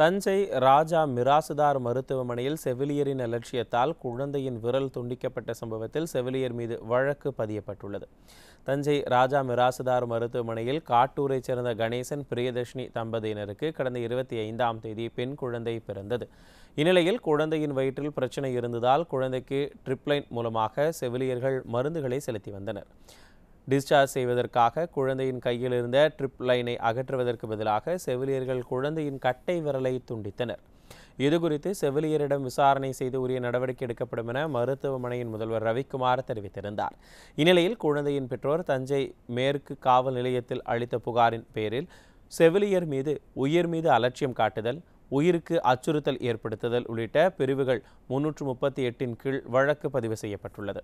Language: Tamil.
தஞ்சை ராஜா மிராசுதார் மருத்துவமனையில் செவிலியரின் அலட்சியத்தால் குழந்தையின் விரல் துண்டிக்கப்பட்ட சம்பவத்தில் செவிலியர் மீது வழக்கு பதியப்பட்டுள்ளது தஞ்சை ராஜா மிராசுதார் மருத்துவமனையில் காட்டூரைச் சேர்ந்த கணேசன் பிரியதர்ஷினி தம்பதியினருக்கு கடந்த இருபத்தி ஐந்தாம் தேதி பெண் குழந்தை பிறந்தது இந்நிலையில் குழந்தையின் வயிற்றில் பிரச்சனை இருந்ததால் குழந்தைக்கு ட்ரிப்லைன் மூலமாக செவிலியர்கள் மருந்துகளை செலுத்தி வந்தனர் டிஸ்சார்ஜ் செய்வதற்காக குழந்தையின் கையில் இருந்த ட்ரிப் லைனை அகற்றுவதற்கு பதிலாக செவிலியர்கள் குழந்தையின் கட்டை விரலை துண்டித்தனர் இதுகுறித்து செவிலியரிடம் விசாரணை செய்து உரிய நடவடிக்கை எடுக்கப்படும் என மருத்துவமனையின் முதல்வர் ரவிக்குமார் தெரிவித்திருந்தார் இந்நிலையில் குழந்தையின் பெற்றோர் தஞ்சை மேற்கு காவல் நிலையத்தில் அளித்த புகாரின் பேரில் செவிலியர் மீது உயிர் மீது அலட்சியம் காட்டுதல் உயிருக்கு அச்சுறுத்தல் ஏற்படுத்துதல் உள்ளிட்ட பிரிவுகள் முன்னூற்று முப்பத்தி எட்டின் கீழ் வழக்கு பதிவு செய்யப்பட்டுள்ளது